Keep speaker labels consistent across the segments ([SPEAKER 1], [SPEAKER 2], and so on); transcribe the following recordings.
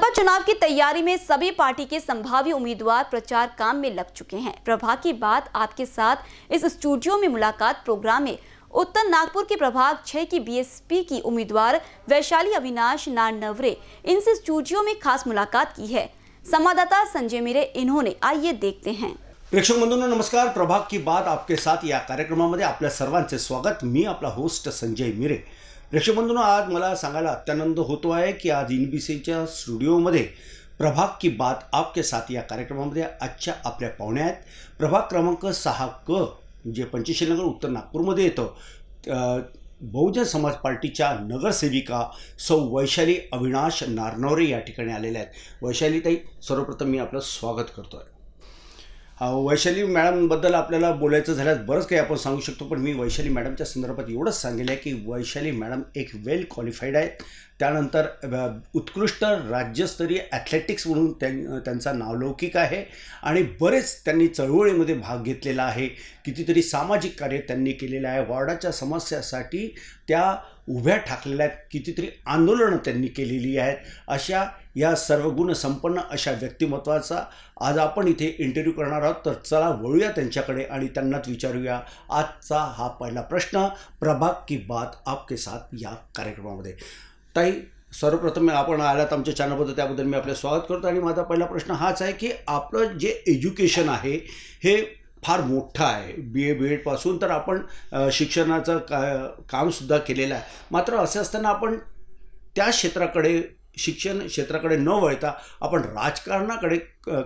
[SPEAKER 1] जनपद चुनाव की तैयारी में सभी पार्टी के संभावी उम्मीदवार प्रचार काम में लग चुके हैं प्रभा की बात आपके साथ इस स्टूडियो में मुलाकात प्रोग्राम में उत्तर नागपुर के प्रभाग छह की बीएसपी की उम्मीदवार वैशाली अविनाश नारनवरे इनसे स्टूडियो में खास मुलाकात की है संवाददाता संजय मेरे इन्होंने आइए देखते हैं
[SPEAKER 2] प्रेक्षक बंधूंनो नमस्कार प्रभाग की बात आपके साथ या कार्यक्रमामध्ये सर्वांचे स्वागत मी आपला होस्ट संजय मिरे प्रेक्षकबंधूंनो आज मला सांगायला अत्यानंद होतो आहे की आज इन बी सीच्या स्टुडिओमध्ये प्रभाग की बात आपके साथ या कार्यक्रमामध्ये आजच्या आपल्या पाहुण्या आहेत प्रभाग क्रमांक सहा क जे नगर उत्तर नागपूरमध्ये येतं बहुजन समाज पार्टीच्या नगरसेविका सौ वैशाली अविनाश नारनवरे या ठिकाणी आलेल्या आहेत वैशालीताई सर्वप्रथम मी आपलं स्वागत करतो आहे वैशाली मॅडमबद्दल आपल्याला बोलायचं झाल्यास बरंच काही आपण सांगू शकतो पण मी वैशाली मॅडमच्या संदर्भात एवढंच सांगितलं आहे की वैशाली मॅडम एक वेल क्वालिफाईड आहेत त्यानंतर उत्कृष्ट राज्यस्तरीय ॲथलेटिक्स म्हणून त्यां त्यांचा नावलौकिक आहे आणि बरेच त्यांनी चळवळीमध्ये भाग घेतलेला आहे कितीतरी सामाजिक कार्य त्यांनी केलेलं आहे वॉर्डाच्या समस्यासाठी त्या उभ्या ठाकलेल्या आहेत कितीतरी आंदोलनं त्यांनी केलेली आहेत अशा या सर्व गुणसंपन्न अशा व्यक्तिमत्वाचा आज आपण इथे इंटरव्ह्यू करणार आहोत तर चला वळूया त्यांच्याकडे आणि त्यांनाच विचारूया आजचा हा पहिला प्रश्न प्रभाग की बात आपके साथ या कार्यक्रमामध्ये ताई सर्वप्रथम आपण आल्यात आमच्या चॅनलबद्दल त्याबद्दल मी आपलं स्वागत करतो आणि माझा पहिला प्रश्न हाच आहे की आपलं जे एज्युकेशन आहे हे फार मोठा आहे बी ए बी एडपासून तर आपण शिक्षणाचं का कामसुद्धा केलेलं आहे मात्र असे असताना आपण त्या क्षेत्राकडे शिक्षण क्षेत्राकडे न वळता आपण राजकारणाकडे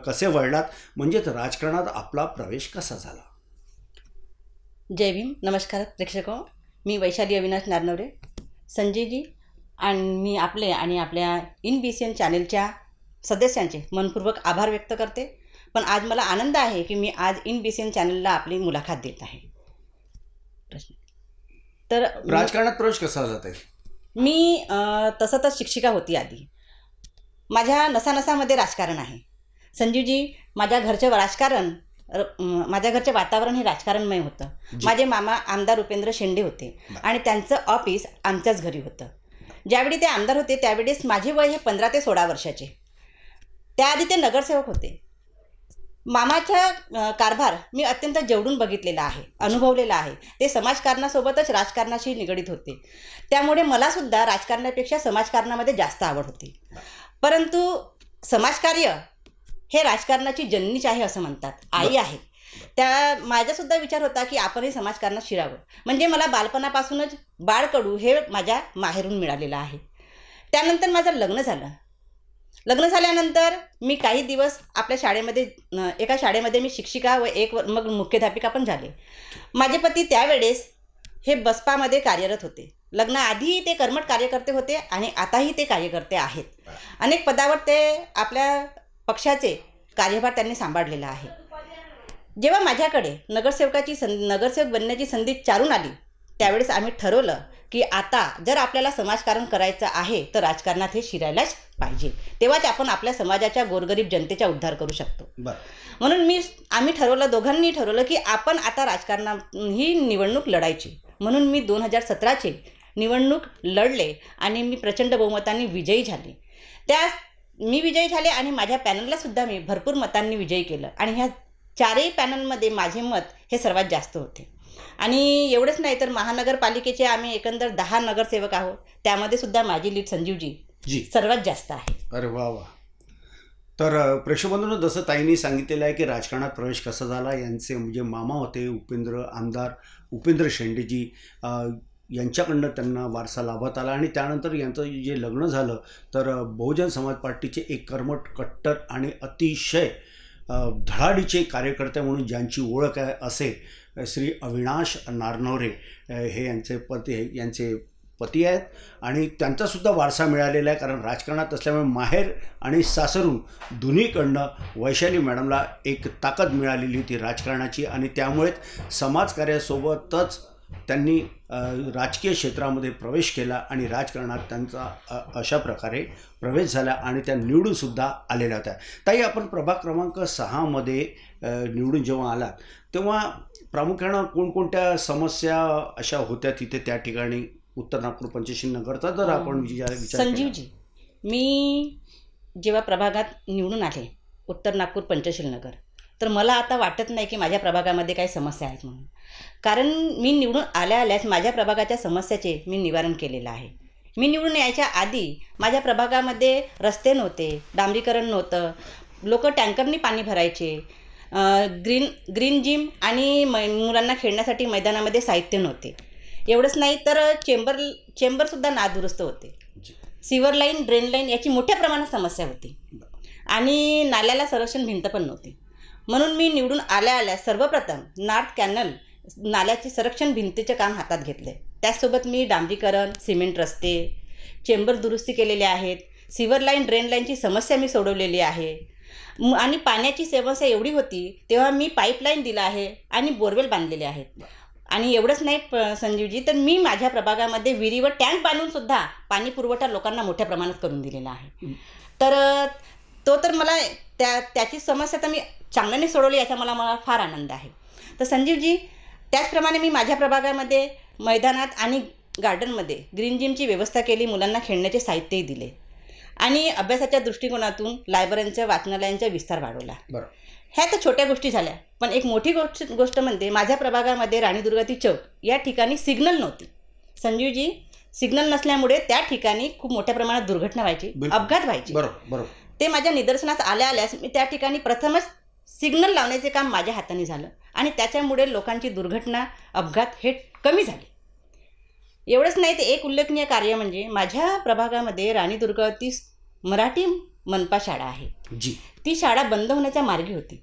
[SPEAKER 2] कसे वळलात म्हणजेच राजकारणात आपला प्रवेश कसा झाला
[SPEAKER 1] जय भीम नमस्कार प्रेक्षक मी वैशाली अविनाश नारनवरे संजयजी आणि मी आपले आणि आपल्या इन बी सी एन चॅनेलच्या सदस्यांचे मनपूर्वक आभार व्यक्त करते पण आज मला आनंद आहे की मी आज इन बी सी एन चॅनलला आपली मुलाखत देत आहे तर राजकारणात
[SPEAKER 2] प्रवेश कसा जात आहे
[SPEAKER 1] मी तसं तर शिक्षिका होती आधी माझ्या नसानसामध्ये राजकारण आहे संजीवजी माझ्या घरचं राजकारण माझ्या घरचे वातावरण हे राजकारणमय होतं माझे मामा आमदार उपेंद्र शेंडे होते आणि त्यांचं ऑफिस आमच्याच घरी होतं ज्यावेळी ते आमदार होते त्यावेळेस माझे वय हे पंधरा ते सोळा वर्षाचे त्याआधी ते नगरसेवक होते मामाचा कारभार मी अत्यंत जेवढून बघितलेला आहे अनुभवलेला आहे ते समाजकारणासोबतच राजकारणाशी निगडीत होते त्यामुळे मलासुद्धा राजकारणापेक्षा समाजकारणामध्ये जास्त आवड होती परंतु समाजकार्य हे राजकारणाची जननीच आहे असं म्हणतात आई आहे त्या माझ्यासुद्धा विचार होता की आपणही समाजकारणात शिरावं म्हणजे मला बालपणापासूनच बाळकडू हे माझ्या माहेरून मिळालेलं आहे त्यानंतर माझं लग्न झालं लग्न झाल्यानंतर मी काही दिवस आपल्या शाळेमध्ये एका शाळेमध्ये मी शिक्षिका व एक वर मग मुख्याध्यापिका पण झाले माझे पती त्यावेळेस हे बसपामध्ये कार्यरत होते लग्नाआधीही ते कर्मट कार्यकर्ते होते आणि आताही ते कार्यकर्ते आहेत अनेक पदावर ते आपल्या पक्षाचे कार्यभार त्यांनी सांभाळलेला आहे जेव्हा माझ्याकडे नगरसेवकाची सं नगरसेवक बनण्याची संधी चारून आली त्यावेळेस आम्ही ठरवलं की आता जर आपल्याला समाजकारण करायचं आहे तर राजकारणात हे शिरायलाच पाहिजे तेव्हाच आपण आपल्या समाजाच्या गोरगरीब जनतेचा उद्धार करू शकतो म्हणून मी आम्ही ठरवलं दोघांनी ठरवलं की आपण आता राजकारणा ही निवडणूक लढायची म्हणून मी दोन हजार सतराची निवडणूक लढले आणि मी प्रचंड बहुमताने विजयी झाले त्या मी विजयी झाले आणि माझ्या पॅनलला सुद्धा मी भरपूर मतांनी विजयी केलं आणि ह्या चारही पॅनलमध्ये माझे मत हे सर्वात जास्त होते आणि एवढंच नाही तर महानगरपालिकेचे आम्ही एकंदर दहा नगरसेवक आहोत त्यामध्ये सुद्धा माझी लीड संजीवजी जी सर्वात जास्त आहे
[SPEAKER 2] अरे वा वा तर प्रेक्षबंधून जसं ताईंनी सांगितलेलं आहे की राजकारणात प्रवेश कसा झाला यांचे म्हणजे मामा होते उपेंद्र आमदार उपेंद्र शेंडेजी यांच्याकडनं त्यांना वारसा लाभत आला आणि त्यानंतर यांचं जे लग्न झालं तर बहुजन समाज पार्टीचे एक कर्मट कट्टर आणि अतिशय धडाडीचे कार्यकर्ते म्हणून ज्यांची ओळख आहे असे श्री अविनाश नारनवरे हे यांचे पती यांचे पती आहेत आणि त्यांचासुद्धा वारसा मिळालेला आहे कारण राजकारणात असल्यामुळे माहेर आणि सासरू दोन्हीकडनं वैशाली मॅडमला एक ताकद मिळालेली होती राजकारणाची आणि त्यामुळेच समाजकार्यासोबतच त्यांनी राजकीय क्षेत्रामध्ये प्रवेश केला आणि राजकारणात त्यांचा अशा प्रकारे प्रवेश झाला आणि त्या निवडूनसुद्धा आलेल्या होत्या ताई आपण प्रभाग क्रमांक सहामध्ये निवडून जेव्हा आलात तेव्हा प्रामुख्यानं कोणकोणत्या समस्या अशा होत्या तिथे त्या ठिकाणी उत्तर नागपूर पंचशील नगरचा जर हो. आपण संजीवजी
[SPEAKER 1] मी जेव्हा प्रभागात निवडून आले उत्तर नागपूर पंचशील नगर तर मला आता वाटत नाही की माझ्या प्रभागामध्ये काही समस्या आहेत म्हणून कारण मी निवडून आल्या आल्यास माझ्या प्रभागाच्या समस्याचे मी निवारण केलेलं आहे मी निवडून यायच्या आधी माझ्या प्रभागामध्ये रस्ते नव्हते डांबरीकरण नव्हतं लोक टँकरनी पाणी भरायचे ग्रीन ग्रीन जिम आणि मै मुलांना खेळण्यासाठी मैदानामध्ये साहित्य नव्हते एवढंच नाही तर चेंबर चेंबरसुद्धा नादुरुस्त होते सिवर लाईन ड्रेन लाईन याची मोठ्या प्रमाणात समस्या होती आणि नाल्याला संरक्षण भिंत पण नव्हती म्हणून मी निवडून आल्या आल्या सर्वप्रथम नॉर्थ कॅनल नाल्याचे संरक्षण भिंतीचे काम हातात घेतले त्याचसोबत मी डांबरीकरण सिमेंट रस्ते चेंबर दुरुस्ती केलेले आहेत सिवर लाईन ड्रेन लाईनची समस्या मी सोडवलेली आहे आणि पाण्याची समस्या एवढी होती तेव्हा मी पाईपलाईन दिला आहे आणि बोरवेल बांधलेले आहेत आणि एवढंच नाही प संजीवजी तर मी माझ्या प्रभागामध्ये विहिरीवर टँक बांधून सुद्धा पाणी पुरवठा लोकांना मोठ्या प्रमाणात करून दिलेला आहे तर तो तर मला त्या त्याची समस्या तर मी चांगल्याने सोडवली याचा मला मला फार आनंद आहे तर संजीवजी त्याचप्रमाणे मी माझ्या प्रभागामध्ये मैदानात आणि गार्डनमध्ये ग्रीन जिमची व्यवस्था केली मुलांना खेळण्याचे साहित्यही दिले आणि अभ्यासाच्या दृष्टिकोनातून लायब्ररींच्या वाचनालयांचा विस्तार वाढवला बरोबर ह्या तर छोट्या गोष्टी झाल्या पण एक मोठी गोष्ट गोष्ट म्हणजे माझ्या प्रभागामध्ये राणीदुर्गाती चौक या ठिकाणी सिग्नल नव्हती संजीवजी सिग्नल नसल्यामुळे त्या ठिकाणी खूप मोठ्या प्रमाणात दुर्घटना व्हायची अपघात व्हायची बरोबर बरोबर ते माझ्या निदर्शनास आल्या आल्यास मी त्या ठिकाणी प्रथमच सिग्नल लावण्याचे काम माझ्या हाताने झालं आणि त्याच्यामुळे लोकांची दुर्घटना अपघात हे कमी झाले एवढंच नाही ते एक उल्लेखनीय कार्य म्हणजे माझ्या प्रभागामध्ये राणी दुर्गावती मराठी मनपा शाळा आहे जी ती शाळा बंद होण्याच्या मार्गी होती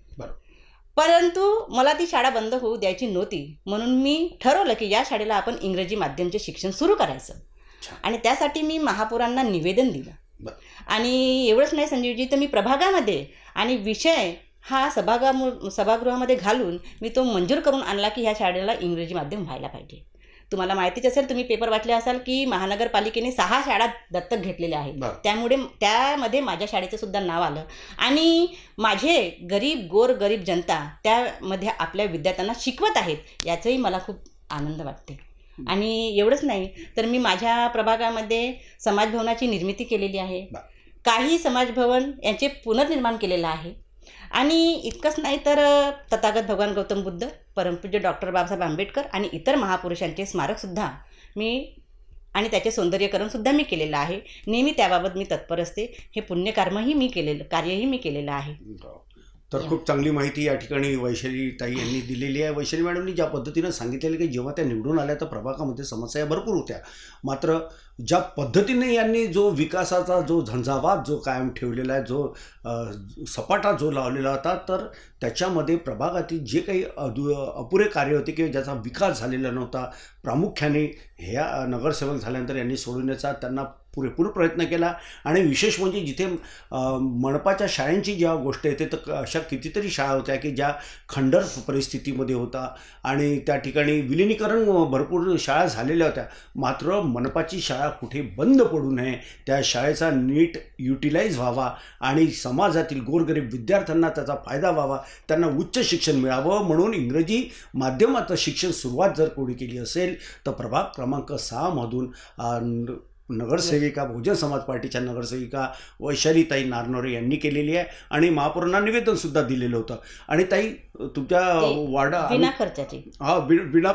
[SPEAKER 1] परंतु मला ती शाळा बंद होऊ द्यायची नव्हती म्हणून मी ठरवलं की या शाळेला आपण इंग्रजी माध्यमचे शिक्षण सुरू करायचं आणि त्यासाठी मी महापौरांना निवेदन दिलं आणि एवढंच नाही संजीवजी तर मी प्रभागामध्ये आणि विषय हा सभागामू सभागृहामध्ये घालून मी तो मंजूर करून आणला की ह्या शाळेला इंग्रजी माध्यम व्हायला पाहिजे तुम्हाला माहितीच असेल तुम्ही पेपर वाचले असाल की महानगरपालिकेने सहा शाळा दत्तक घेतलेल्या आहेत त्यामुळे त्यामध्ये माझ्या शाळेचं सुद्धा नाव आलं आणि माझे गरीब गोर गरीब जनता त्यामध्ये आपल्या विद्यार्थ्यांना शिकवत आहेत याचंही मला खूप आनंद वाटते आणि एवढंच नाही तर मी माझ्या प्रभागामध्ये समाजभवनाची निर्मिती केलेली आहे काही समाजभवन यांचे पुनर्निर्माण केलेलं आहे आणि इतकंच नाही तर तथागत भगवान गौतम बुद्ध परमपूज्य डॉक्टर बाबासाहेब आंबेडकर आणि इतर महापुरुषांचे स्मारकसुद्धा मी आणि त्याचे सौंदर्यकरणसुद्धा मी केलेलं आहे नेहमी त्याबाबत मी तत्पर असते हे पुण्यकर्मही मी केलेलं कार्यही मी केलेलं आहे
[SPEAKER 2] तर खूप चांगली माहिती या ठिकाणी वैशाली ताई यांनी दिलेली आहे वैशाली मॅडमनी ज्या पद्धतीनं सांगितलेलं की जेव्हा त्या निवडून आल्या तर प्रभागामध्ये समस्या भरपूर होत्या मात्र ज्या पद्धतीने यांनी जो विकासाचा जो झंझावात जो कायम ठेवलेला आहे जो सपाटा जो लावलेला होता तर त्याच्यामध्ये प्रभागातील जे काही अदु अपुरे कार्य होते किंवा ज्याचा विकास झालेला नव्हता प्रामुख्याने ह्या नगरसेवक झाल्यानंतर यांनी सोडवण्याचा त्यांना पुरेपूर प्रयत्न केला आणि विशेष म्हणजे जिथे मनपाच्या शाळांची ज्या गोष्ट येते तर अशा कितीतरी शाळा होत्या की ज्या खंडर परिस्थितीमध्ये होता आणि त्या ठिकाणी विलिनीकरण भरपूर शाळा झालेल्या होत्या मात्र मनपाची शाळा शाळा कुठे बंद पडू नये त्या शाळेचा नीट युटिलाइज व्हावा आणि समाजातील गोरगरीब विद्यार्थ्यांना त्याचा फायदा व्हावा त्यांना उच्च शिक्षण मिळावं म्हणून इंग्रजी माध्यमाचं शिक्षण सुरुवात जर कोणी केली असेल तर प्रभाग क्रमांक सहामधून नगरसेविका बहुजन समाज पार्टीच्या नगरसेविका ताई नारनोरे यांनी केलेली आहे आणि महापौरांना निवेदन सुद्धा दिलेलं होतं आणि ताई तुमच्या वाडा बिना खर्चाची हा बिना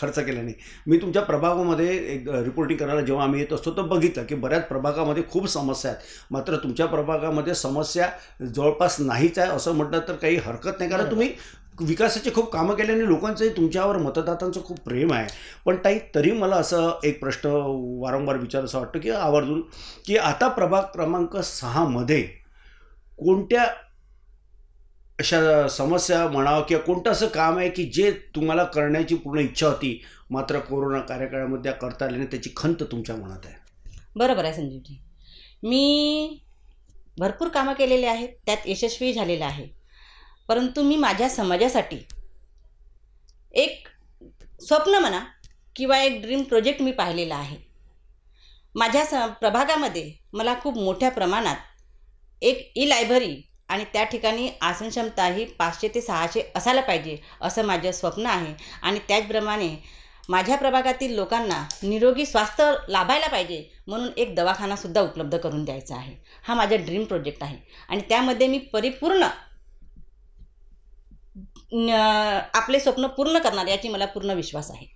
[SPEAKER 2] खर्च केला नाही मी तुमच्या प्रभागामध्ये एक रिपोर्टिंग करायला जेव्हा आम्ही येत असतो तर बघितलं की बऱ्याच प्रभागामध्ये खूप समस्या आहेत मात्र तुमच्या प्रभागामध्ये समस्या जवळपास नाहीच आहे असं म्हटलं तर काही हरकत नाही कारण तुम्ही विकासाचे खूप कामं केल्याने लोकांचंही तुमच्यावर मतदातांचं खूप प्रेम आहे पण ताई तरी मला असं एक प्रश्न वारंवार विचार असं वाटतं की आवर्जून की आता प्रभाग क्रमांक सहामध्ये कोणत्या अशा समस्या म्हणावं किंवा कोणतं असं काम आहे की जे तुम्हाला करण्याची पूर्ण इच्छा होती मात्र कोरोना कार्यकाळामध्ये करता आल्याने त्याची खंत तुमच्या मनात आहे
[SPEAKER 1] बरोबर आहे संजीवजी मी भरपूर कामं केलेली आहेत त्यात यशस्वी झालेलं आहे परंतु मी माझ्या समाजासाठी एक स्वप्न म्हणा किंवा एक ड्रीम प्रोजेक्ट मी पाहिलेला आहे माझ्या स प्रभागामध्ये मला खूप मोठ्या प्रमाणात एक ई लायब्ररी आणि त्या ठिकाणी आसन क्षमता ही पाचशे ते सहाशे असायला पाहिजे असं माझं स्वप्न आहे आणि त्याचप्रमाणे माझ्या प्रभागातील लोकांना निरोगी स्वास्थ्य लाभायला पाहिजे म्हणून एक दवाखानासुद्धा उपलब्ध करून द्यायचा आहे हा माझा ड्रीम प्रोजेक्ट आहे आणि त्यामध्ये मी परिपूर्ण आपले स्वप्न पूर्ण करणार याची मला पूर्ण विश्वास आहे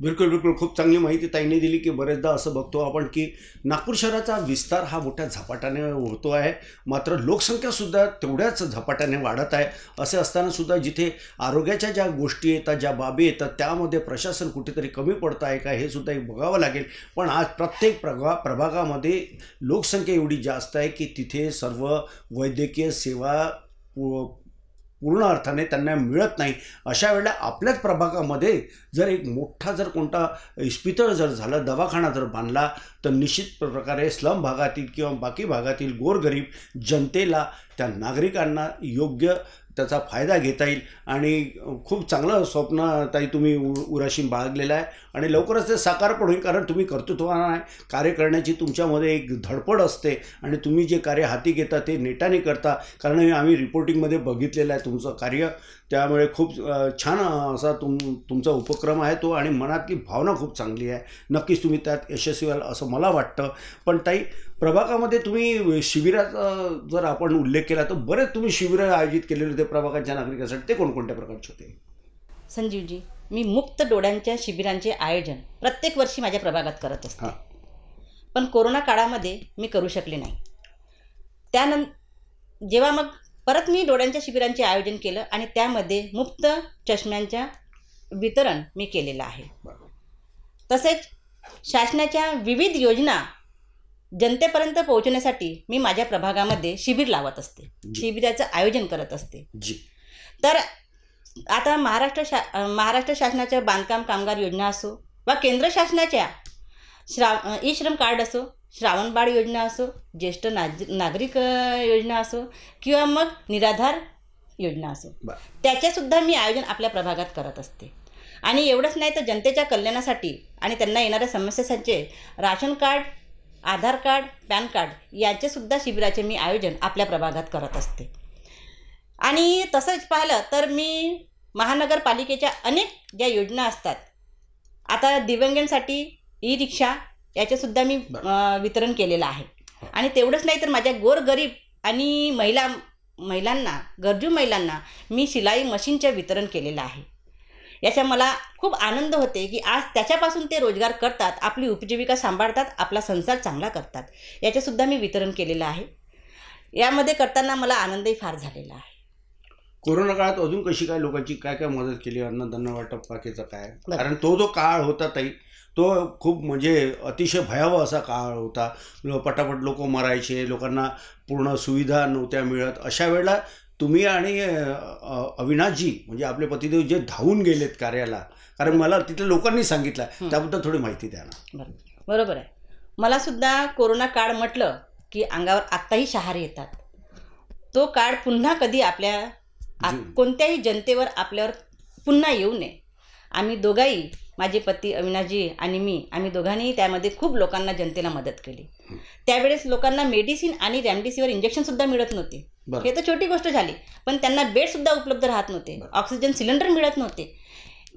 [SPEAKER 2] बिलकुल बिलकुल खूप चांगली माहिती ताईने दिली की बरेचदा असं बघतो आपण की नागपूर शहराचा विस्तार हा मोठ्या झपाट्याने होतो आहे मात्र लोकसंख्यासुद्धा तेवढ्याच झपाट्याने वाढत आहे असे असतानासुद्धा जिथे आरोग्याच्या ज्या गोष्टी येतात ज्या बाबी येतात त्यामध्ये प्रशासन कुठेतरी कमी पडतं आहे का हे सुद्धा एक बघावं लागेल पण आज प्रत्येक प्रभा प्रभागामध्ये लोकसंख्या एवढी जास्त आहे की तिथे सर्व वैद्यकीय सेवा पूर्ण अर्थाने त्यांना मिळत नाही अशा वेळेला आपल्याच प्रभागामध्ये जर एक मोठा जर कोणता इस्पितळ जर झाला दवाखाना जर बांधला तर निश्चित प्रकारे स्लम भागातील किंवा बाकी भागातील गोरगरीब जनतेला त्या नागरिकांना योग्य त्याचा फायदा घेता येईल आणि खूप चांगलं स्वप्न ताई तुम्ही उ उराशी बाळगलेलं आहे आणि लवकरच ते साकार पण होईल कारण तुम्ही कर्तृत्वाना आहे कार्य करण्याची तुमच्यामध्ये एक धडपड असते आणि तुम्ही जे कार्य हाती घेता ते नेटाने करता कारण आम्ही रिपोर्टिंगमध्ये बघितलेलं आहे तुमचं कार्य त्यामुळे खूप छान असा तुम तुमचा उपक्रम आहे तो आणि मनातली भावना खूप चांगली आहे नक्कीच तुम्ही त्यात यशस्वी व्हाल असं मला वाटतं पण ताई प्रभागामध्ये तुम्ही शिबिराचा जर आपण उल्लेख केला तर बरेच तुम्ही शिबिरं आयोजित केलेले होते प्रभागाच्या नागरिकांसाठी ते कोणकोणत्या प्रकारचे होते
[SPEAKER 1] संजीवजी मी मुक्त डोळ्यांच्या शिबिरांचे आयोजन प्रत्येक वर्षी माझ्या प्रभागात करत असते पण कोरोना काळामध्ये मी करू शकले नाही त्यानंतर जेव्हा मग परत मी डोळ्यांच्या शिबिरांचे आयोजन केलं आणि त्यामध्ये मुक्त चष्म्यांच्या वितरण मी केलेलं आहे तसेच शासनाच्या विविध योजना जनतेपर्यंत पोहोचण्यासाठी मी माझ्या प्रभागामध्ये शिबिर लावत असते शिबिराचं आयोजन करत असते तर आता महाराष्ट्र शा महाराष्ट्र शासनाच्या बांधकाम कामगार योजना असो वा केंद्र शासनाच्या श्राव ई श्रम कार्ड असो श्रावणबाळ योजना असो ज्येष्ठ नाज नागरिक योजना असो किंवा मग निराधार योजना असो त्याच्यासुद्धा मी आयोजन आपल्या प्रभागात करत असते आणि एवढंच नाही तर जनतेच्या कल्याणासाठी आणि त्यांना येणाऱ्या समस्यांचे ration card Aadhaar card PAN card यांचेसुद्धा शिबिराचे मी आयोजन आपल्या प्रभागात करत असते आणि तसंच पाहिलं तर मी महानगरपालिकेच्या अनेक ज्या योजना असतात आता दिव्यांगांसाठी ई रिक्षा याचेसुद्धा मी वितरण केलेलं आहे हो. आणि तेवढंच नाही तर माझ्या गोरगरीब आणि महिला महिलांना गरजू महिलांना मी शिलाई मशीनचे वितरण केलेलं आहे याचा मला खूप आनंद होते की आज त्याच्यापासून ते रोजगार करतात आपली उपजीविका सांभाळतात आपला संसार चांगला करतात याचेसुद्धा मी वितरण केलेलं आहे यामध्ये करताना मला आनंदही फार झालेला आहे
[SPEAKER 2] कोरोना काळात अजून कशी काय लोकांची काय काय मदत केली धन्य वाटप बाकीचं काय कारण तो जो काळ होता ताई तो खूप म्हणजे अतिशय भयावह असा काळ होता पटापट लोक मरायचे लोकांना पूर्ण सुविधा नव्हत्या मिळत अशा वेळेला तुम्ही आणि अविनाशजी म्हणजे आपले पतिदेव जे धावून गेलेत कार्याला कारण मला तिथल्या लोकांनी सांगितलं त्याबद्दल थोडी माहिती द्या
[SPEAKER 1] ना बरोबर आहे मला सुद्धा कोरोना काळ म्हटलं की अंगावर आत्ताही शहार येतात तो काळ पुन्हा कधी आपल्या कोणत्याही जनतेवर आपल्यावर पुन्हा येऊ नये आम्ही दोघाही माझे पती अविनाशजी आणि मी आम्ही दोघांनीही त्यामध्ये खूप लोकांना जनतेला मदत केली त्यावेळेस लोकांना मेडिसिन आणि रेमडेसिवीर इंजेक्शनसुद्धा मिळत नव्हते हे तर छोटी गोष्ट झाली पण त्यांना बेडसुद्धा उपलब्ध राहत नव्हते ऑक्सिजन सिलेंडर मिळत नव्हते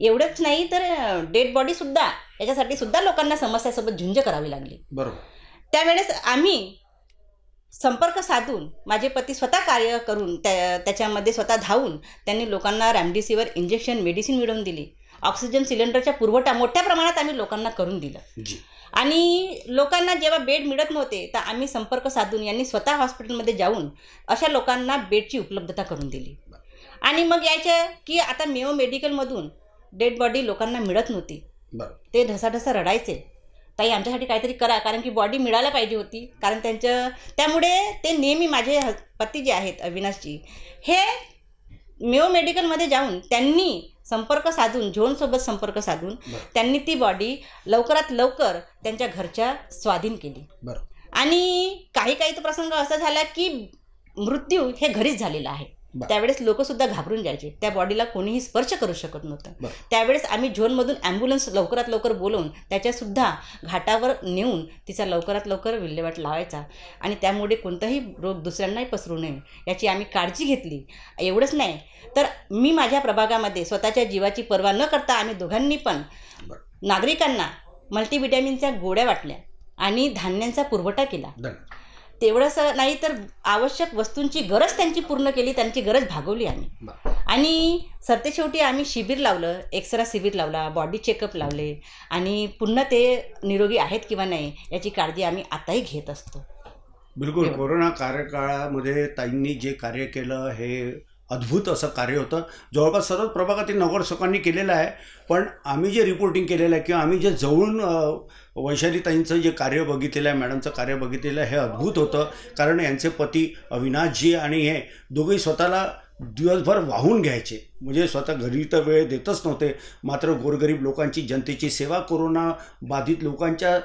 [SPEAKER 1] एवढंच नाही तर डेड बॉडीसुद्धा याच्यासाठी सुद्धा लोकांना समस्यासोबत झुंज करावी लागली
[SPEAKER 2] बरोबर
[SPEAKER 1] त्यावेळेस आम्ही संपर्क साधून माझे पती स्वतः कार्य करून त्या त्याच्यामध्ये स्वतः धावून त्यांनी लोकांना रेमडेसिवीर इंजेक्शन मेडिसिन मिळवून दिली ऑक्सिजन सिलेंडरच्या पुरवठा मोठ्या प्रमाणात आम्ही लोकांना करून दिला आणि लोकांना जेव्हा बेड मिळत नव्हते तर आम्ही संपर्क साधून यांनी स्वतः हॉस्पिटलमध्ये जाऊन अशा लोकांना बेडची उपलब्धता करून दिली आणि मग यायच्या की आता मेओ मेडिकलमधून डेड बॉडी लोकांना मिळत नव्हती ते ढसाढसा रडायचे ताई आमच्यासाठी काहीतरी करा कारण की बॉडी मिळायला पाहिजे होती कारण त्यांच्या त्यामुळे ते नेहमी माझे पती जे आहेत अविनाशजी हे मेओ मेडिकलमध्ये जाऊन त्यांनी संपर्क साधून झोनसोबत संपर्क साधून त्यांनी ती बॉडी लवकरात लवकर त्यांच्या घरच्या स्वाधीन केली आणि काही काही तो प्रसंग असा झाला की मृत्यू हे घरीच झालेला आहे त्यावेळेस लोक सुद्धा घाबरून जायचे त्या बॉडीला कोणीही स्पर्श करू शकत नव्हतं त्यावेळेस आम्ही झोनमधून ॲम्ब्युलन्स लवकरात लवकर बोलवून त्याच्यासुद्धा घाटावर नेऊन तिचा लवकरात लवकर विल्हेवाट लावायचा आणि त्यामुळे कोणताही रोग दुसऱ्यांनाही पसरू नये याची आम्ही काळजी घेतली एवढंच नाही तर मी माझ्या प्रभागामध्ये स्वतःच्या जीवाची पर्वा न करता आम्ही दोघांनी पण नागरिकांना मल्टीविटॅमिनच्या गोळ्या वाटल्या आणि धान्यांचा पुरवठा केला तेवढंसं नाही तर आवश्यक वस्तूंची गरज त्यांची पूर्ण केली त्यांची गरज भागवली आम्ही आणि सरतेशेवटी आम्ही शिबिर लावलं एक्सरा शिबिर लावला बॉडी चेकअप लावले आणि पुन्हा ते निरोगी आहेत किंवा नाही याची काळजी आम्ही आताही घेत असतो
[SPEAKER 2] बिलकुल कोरोना कार्यकाळामध्ये ताईंनी जे कार्य केलं हे अद्भुत असं कार्य होतं जवळपास सर्वच प्रभागातील नगरसेवकांनी केलेलं आहे पण आम्ही जे रिपोर्टिंग केलेलं आहे किंवा आम्ही जे जवळून वैशालीताईंचं जे कार्य बघितलेलं आहे मॅडमचं कार्य बघितलेलं आहे हे अद्भुत होतं कारण यांचे पती अविनाशजी आणि हे दोघेही स्वतःला दिवसभर वाहून घ्यायचे म्हणजे स्वतः घरी तर वेळ देतच नव्हते मात्र गोरगरीब लोकांची जनतेची सेवा कोरोना बाधित लोकांच्या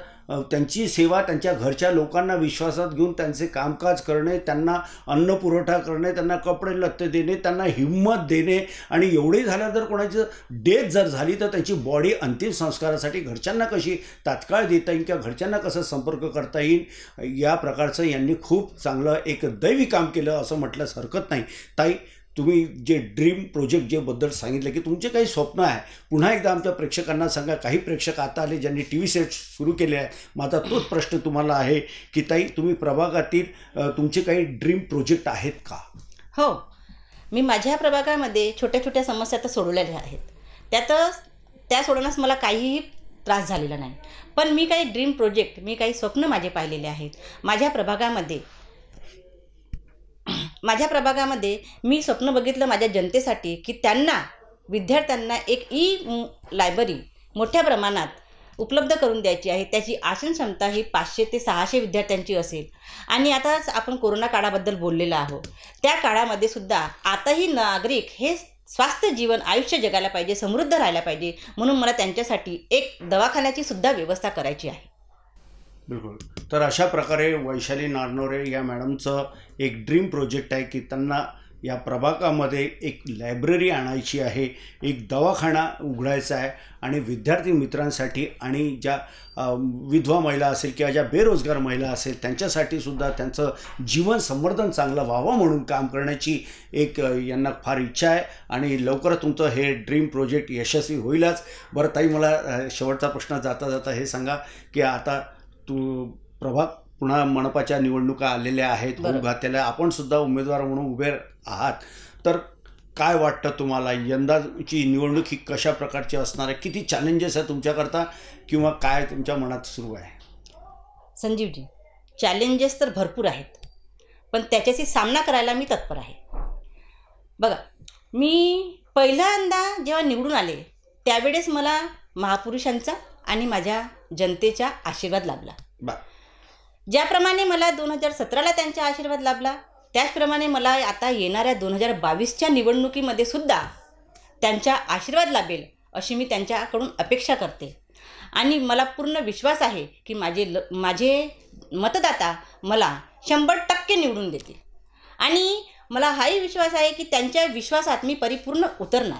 [SPEAKER 2] त्यांची सेवा त्यांच्या घरच्या लोकांना विश्वासात घेऊन त्यांचे कामकाज करणे त्यांना अन्न पुरवठा करणे त्यांना कपडे लत्ते देणे त्यांना हिंमत देणे आणि एवढे झाल्या जर कोणाची डेथ जर झाली तर त्यांची बॉडी अंतिम संस्कारासाठी घरच्यांना कशी तात्काळ देता येईल किंवा घरच्यांना कसं संपर्क करता येईल या प्रकारचं यांनी खूप चांगलं एक दैवी काम केलं असं म्हटल्यास हरकत नाही ताई तुम्ही जे ड्रीम प्रोजेक्ट जे बद्दल सांगितलं की तुमचे काही स्वप्न आहे पुन्हा एकदा आमच्या प्रेक्षकांना सांगा काही प्रेक्षक आता आले ज्यांनी टी व्ही सेट सुरू केले आहेत माझा तोच प्रश्न तुम्हाला आहे की ताई तुम्ही प्रभागातील तुमचे काही ड्रीम प्रोजेक्ट आहेत का
[SPEAKER 1] हो मी माझ्या प्रभागामध्ये छोट्या छोट्या समस्या तर सोडवलेल्या आहेत त्यात त्या सोडवण्यास मला काहीही त्रास झालेला नाही पण मी काही ड्रीम प्रोजेक्ट मी काही स्वप्न माझे पाहिलेले आहेत माझ्या प्रभागामध्ये माझ्या प्रभागामध्ये मी स्वप्न बघितलं माझ्या जनतेसाठी की त्यांना विद्यार्थ्यांना एक ई लायब्ररी मोठ्या प्रमाणात उपलब्ध करून द्यायची आहे त्याची आसन क्षमता ही पाचशे ते सहाशे विद्यार्थ्यांची असेल आणि आताच आपण कोरोना काळाबद्दल बोललेलो आहोत त्या काळामध्ये सुद्धा आताही नागरिक हे स्वास्थ्य जीवन आयुष्य जगायला पाहिजे समृद्ध राहायला पाहिजे म्हणून मला त्यांच्यासाठी एक दवाखान्याची सुद्धा व्यवस्था करायची आहे
[SPEAKER 2] बिलकुल तर अशा प्रकारे वैशाली नारनोरे या मॅडमचं एक ड्रीम प्रोजेक्ट आहे की त्यांना या प्रभागामध्ये एक लायब्ररी आणायची आहे एक दवाखाना उघडायचा आहे आणि विद्यार्थी मित्रांसाठी आणि ज्या विधवा महिला असेल किंवा ज्या बेरोजगार महिला असेल त्यांच्यासाठी सुद्धा त्यांचं जीवन संवर्धन चांगलं व्हावं म्हणून काम करण्याची एक यांना फार इच्छा आहे आणि लवकर तुमचं हे ड्रीम प्रोजेक्ट यशस्वी होईलच बरं ताई मला शेवटचा प्रश्न जाता जाता हे सांगा की आता तू प्रभा पुन्हा मनपाच्या निवडणुका आलेल्या आहेत होऊ घातलेल्या आपण सुद्धा उमेदवार म्हणून उभे आहात तर काय वाटतं तुम्हाला यंदाची निवडणूक ही कशा प्रकारची असणार आहे किती चॅलेंजेस आहे तुमच्याकरता किंवा काय तुमच्या मनात सुरू आहे
[SPEAKER 1] संजीवजी चॅलेंजेस तर भरपूर आहेत पण त्याच्याशी सामना करायला मी तत्पर आहे बघा मी पहिल्यांदा जेव्हा निवडून आले त्यावेळेस मला महापुरुषांचा आणि माझ्या जनतेचा आशीर्वाद लाभला ज्याप्रमाणे मला दोन हजार सतराला त्यांचा आशीर्वाद लाभला त्याचप्रमाणे मला आता येणाऱ्या दोन हजार बावीसच्या निवडणुकीमध्ये सुद्धा त्यांचा आशीर्वाद लाभेल अशी मी त्यांच्याकडून अपेक्षा करते आणि मला पूर्ण विश्वास आहे की माझे ल माझे मतदाता मला शंभर टक्के निवडून देतील आणि मला हाही विश्वास आहे की त्यांच्या विश्वासात मी परिपूर्ण उतरणार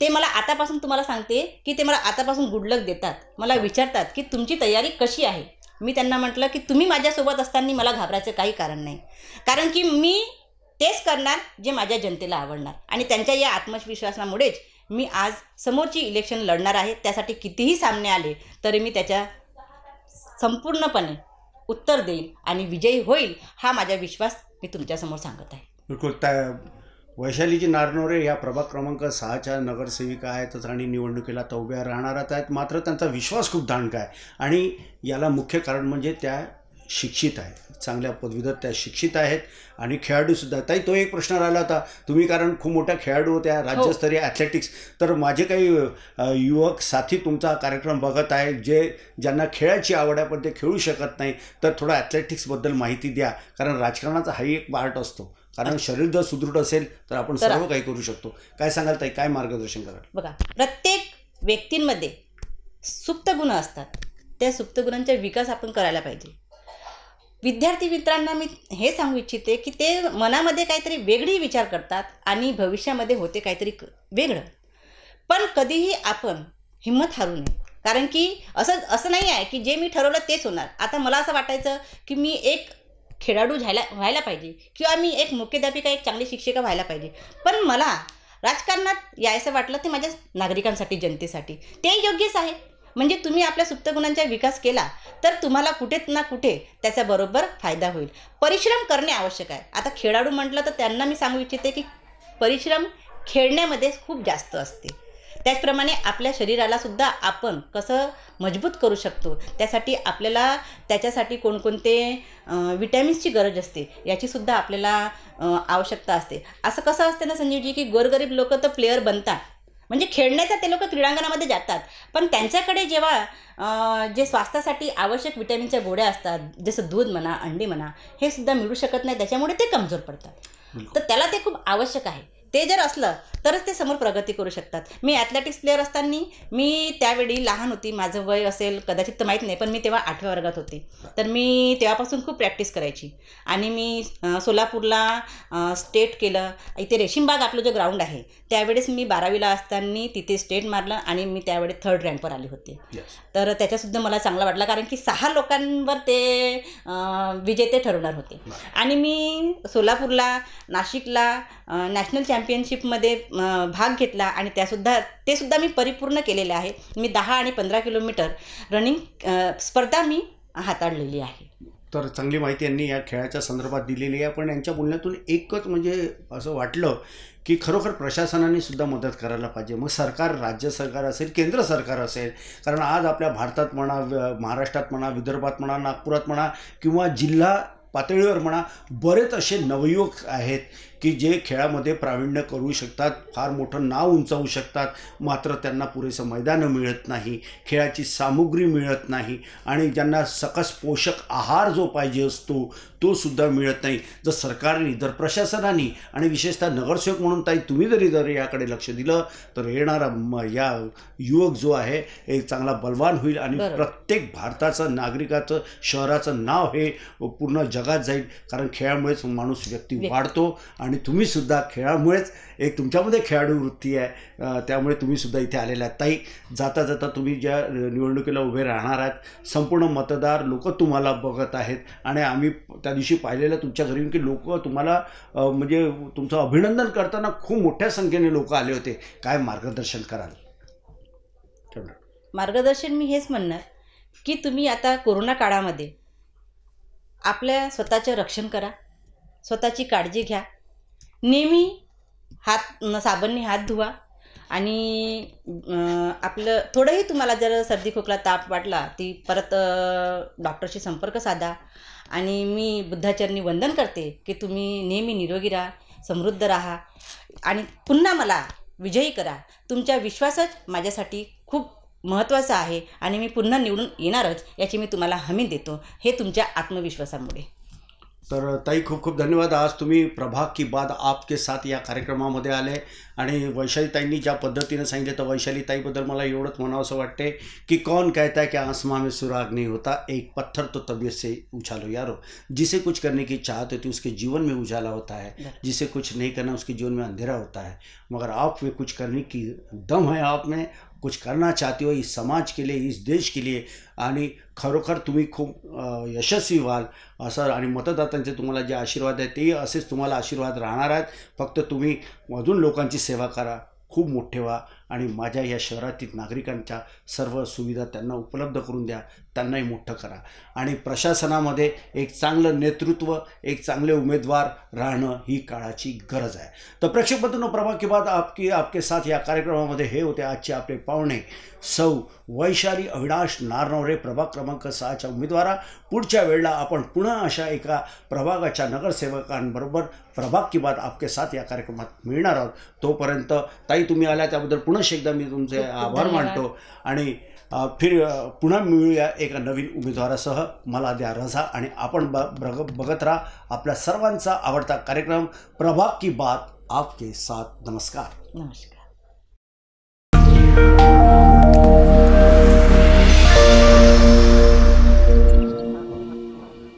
[SPEAKER 1] ते मला आतापासून तुम्हाला सांगते की ते मला आतापासून गुडलक देतात मला विचारतात की तुमची तयारी कशी आहे मी त्यांना म्हटलं की तुम्ही माझ्यासोबत असताना मला घाबरायचं काही कारण नाही कारण की मी तेच करणार जे माझ्या जनतेला आवडणार आणि त्यांच्या या आत्मविश्वासामुळेच मी आज समोरची इलेक्शन लढणार आहे त्यासाठी कितीही सामने आले तरी मी त्याच्या संपूर्णपणे उत्तर देईल आणि विजयी होईल हा माझा विश्वास मी तुमच्यासमोर सांगत आहे
[SPEAKER 2] बिलकुल वैशालीजी नारनोरे या प्रभाग क्रमांक सहाच्या नगरसेविका आहेतच आणि निवडणुकीला तर उभ्या राहणारच आहेत मात्र त्यांचा विश्वास खूप दांडका आहे आणि याला मुख्य कारण म्हणजे त्या शिक्षित आहेत चांगल्या पदवीधर त्या शिक्षित आहेत आणि खेळाडूसुद्धा ताई तो एक प्रश्न राहिला होता तुम्ही कारण खूप मोठ्या खेळाडू होत्या हो. राज्यस्तरीय ॲथलेटिक्स तर माझे काही युवक साथी तुमचा कार्यक्रम बघत आहे जे ज्यांना खेळाची आवड आहे पण ते खेळू शकत नाही तर थोडं ॲथलेटिक्सबद्दल माहिती द्या कारण राजकारणाचा हाही एक पार्ट असतो कारण शरीर जर सुदृढ असेल तर आपण सर्व काही करू शकतो काय सांगाल ताई काय मार्गदर्शन कराल
[SPEAKER 1] बघा प्रत्येक व्यक्तींमध्ये सुप्त गुण असतात त्या सुप्त गुणांचा विकास आपण करायला पाहिजे विद्यार्थी मित्रांना मी हे सांगू इच्छिते की ते मनामध्ये काहीतरी वेगळी विचार करतात आणि भविष्यामध्ये होते काहीतरी वेगळं पण कधीही आपण हिंमत हारू नये कारण की असं असं नाही आहे की जे मी ठरवलं तेच होणार आता मला असं वाटायचं की मी एक खेळाडू झाला व्हायला पाहिजे किंवा मी एक मुख्याध्यापिका एक चांगली शिक्षिका व्हायला पाहिजे पण मला राजकारणात यायचं वाटलं ते माझ्या नागरिकांसाठी जनतेसाठी ते योग्यच आहे म्हणजे तुम्ही आपल्या सुप्त गुणांचा विकास केला तर तुम्हाला कुठे ना कुठे त्याचा बरोबर फायदा होईल परिश्रम करणे आवश्यक आहे आता खेळाडू म्हटलं तर त्यांना मी सांगू इच्छिते की परिश्रम खेळण्यामध्ये खूप जास्त असते त्याचप्रमाणे आपल्या शरीराला सुद्धा आपण कसं मजबूत करू शकतो त्यासाठी आपल्याला त्याच्यासाठी कोणकोणते विटॅमिन्सची गरज असते याची सुद्धा आपल्याला आवश्यकता असते असं कसं असते ना संजीवजी की गोरगरीब लोक तर प्लेयर बनतात म्हणजे खेळण्याचा ते लोक क्रीडांगणामध्ये जातात पण त्यांच्याकडे जेव्हा जे स्वास्थ्यासाठी आवश्यक विटॅमिनच्या गोळ्या असतात जसं दूध म्हणा अंडी म्हणा हे सुद्धा मिळू शकत नाही त्याच्यामुळे ते कमजोर पडतात तर त्याला ते खूप आवश्यक आहे ते जर असलं तरच ते समोर प्रगती करू शकतात मी ॲथलेटिक्स प्लेअर असताना मी त्यावेळी लहान होती माझं वय असेल कदाचित तर माहीत नाही पण मी तेव्हा आठव्या वर्गात होते तर मी तेव्हापासून खूप प्रॅक्टिस करायची आणि मी सोलापूरला स्टेट केलं इथे रेशीमबाग आपलं जो ग्राउंड आहे त्यावेळेस मी बारावीला असताना तिथे स्टेट मारलं आणि मी त्यावेळेस थर्ड रँकवर आले होते तर त्याच्यासुद्धा मला चांगला वाटला कारण की सहा लोकांवर ते विजेते ठरवणार होते आणि मी सोलापूरला नाशिकला नॅशनल चॅम्पियनशिपमध्ये भाग घेतला आणि त्यासुद्धा ते सुद्धा मी परिपूर्ण केलेले आहे मी दहा आणि पंधरा किलोमीटर रनिंग स्पर्धा मी हाताळलेली आहे
[SPEAKER 2] तर चांगली माहिती यांनी या खेळाच्या संदर्भात दिलेली आहे पण यांच्या बोलण्यातून एकच म्हणजे असं वाटलं की खरोखर प्रशासनाने सुद्धा मदत करायला पाहिजे मग सरकार राज्य सरकार असेल केंद्र सरकार असेल कारण आज आपल्या भारतात म्हणा महाराष्ट्रात म्हणा विदर्भात म्हणा नागपुरात म्हणा किंवा जिल्हा पातळीवर म्हणा बरेच असे नवयुवक आहेत की जे खेळामध्ये प्रावीण्य करू शकतात फार मोठं नाव उंचावू शकतात मात्र त्यांना पुरेसं मैदानं मिळत नाही खेळाची सामुग्री मिळत नाही आणि ज्यांना सकस पोषक आहार जो पाहिजे असतो तो सुद्धा मिळत नाही जर सरकारने जर प्रशासनाने आणि विशेषतः नगरसेवक म्हणून ताई तुम्ही जरी जर याकडे लक्ष दिलं तर येणारा या युवक जो आहे एक चांगला बलवान होईल आणि प्रत्येक भारताचं नागरिकाचं शहराचं नाव हे पूर्ण जगात जाईल कारण खेळामुळेच माणूस व्यक्ती वाढतो आणि आणि तुम्हीसुद्धा खेळामुळेच एक तुमच्यामध्ये खेळाडू वृत्ती आहे त्यामुळे तुम्हीसुद्धा इथे आलेल्या आहात ताई जाता जाता तुम्ही ज्या निवडणुकीला उभे राहणार आहात संपूर्ण मतदार लोक तुम्हाला बघत आहेत आणि आम्ही त्या दिवशी पाहिलेलं तुमच्या घरी की लोक तुम्हाला म्हणजे तुमचं अभिनंदन करताना खूप मोठ्या संख्येने लोक आले होते काय मार्गदर्शन कराल
[SPEAKER 1] मार्गदर्शन मी हेच म्हणणार की तुम्ही आता कोरोना काळामध्ये आपल्या स्वतःचं रक्षण करा स्वतःची काळजी घ्या नेहमी हात साबणने हात धुवा आणि आपलं थोडंही तुम्हाला जर सर्दी खोकला ताप वाटला ती परत डॉक्टरशी संपर्क साधा आणि मी बुद्धाचरणी वंदन करते की तुम्ही नेहमी निरोगी राहा समृद्ध राहा आणि पुन्हा मला विजयी करा तुमच्या विश्वासच माझ्यासाठी खूप महत्त्वाचा आहे आणि मी पुन्हा निवडून येणारच याची मी तुम्हाला हमी देतो हे तुमच्या आत्मविश्वासामुळे
[SPEAKER 2] तर ताई खूप खूप धन्यवाद आज तुम्ही प्रभाग की बाद आपके साथ या कार्यक्रमामध्ये आले आणि वैशालीताईंनी ज्या पद्धतीनं सांगितलं तर वैशालीताईबद्दल मला एवढंच म्हणावंसं वाटते की कौन कहता है कि आसमा में सुराग नहीं होता एक पत्थर तो तबियत से उछालो यारो जिसे कुछ करने की चाहत होती उसके जीवन में उजाला होता है जिसे कुछ नहीं करना उसके जीवन में अंधेरा होता है मगर आप में कुछ करने की दम है आप में कुछ करना चाहते हो इस समाज के लिए इस देश के लिए आणि खरोखर तुम्ही खूप यशस्वी व्हाल असं आणि मतदातांचे तुम्हाला जे आशीर्वाद आहेत ते असेच तुम्हाला आशीर्वाद राहणार आहेत फक्त तुम्ही अजून लोकांची सेवा करा खूप मोठे व्हा आणि माझ्या या शहरातील नागरिकांच्या सर्व सुविधा त्यांना उपलब्ध करून द्या त्यांनाही मोठं करा आणि प्रशासनामध्ये एक चांगलं नेतृत्व एक चांगले उमेदवार राहणं ही काळाची गरज आहे तर प्रेक्षक बंधूंनो प्रभाग की बात आपकी आपके साथ या कार्यक्रमामध्ये हे होते आजचे आपले पाहुणे सौ वैशाली अविनाश नारनवरे प्रभाग क्रमांक सहाच्या उमेदवारा पुढच्या वेळेला आपण पुन्हा अशा एका प्रभागाच्या नगरसेवकांबरोबर प्रभाग की बात आपके साथ या कार्यक्रमात मिळणार आहोत तोपर्यंत ताई तुम्ही आल्या त्याबद्दल पुन्हा एकदा मी तुमचे आभार मानतो आणि फिर पुन्हा मिळूया एका नवीन उमेदवारासह मला द्या रजा आणि आपण ब बघत राहा आपल्या सर्वांचा आवडता कार्यक्रम प्रभाग की बात आपके साथ नमस्कार नमस्कार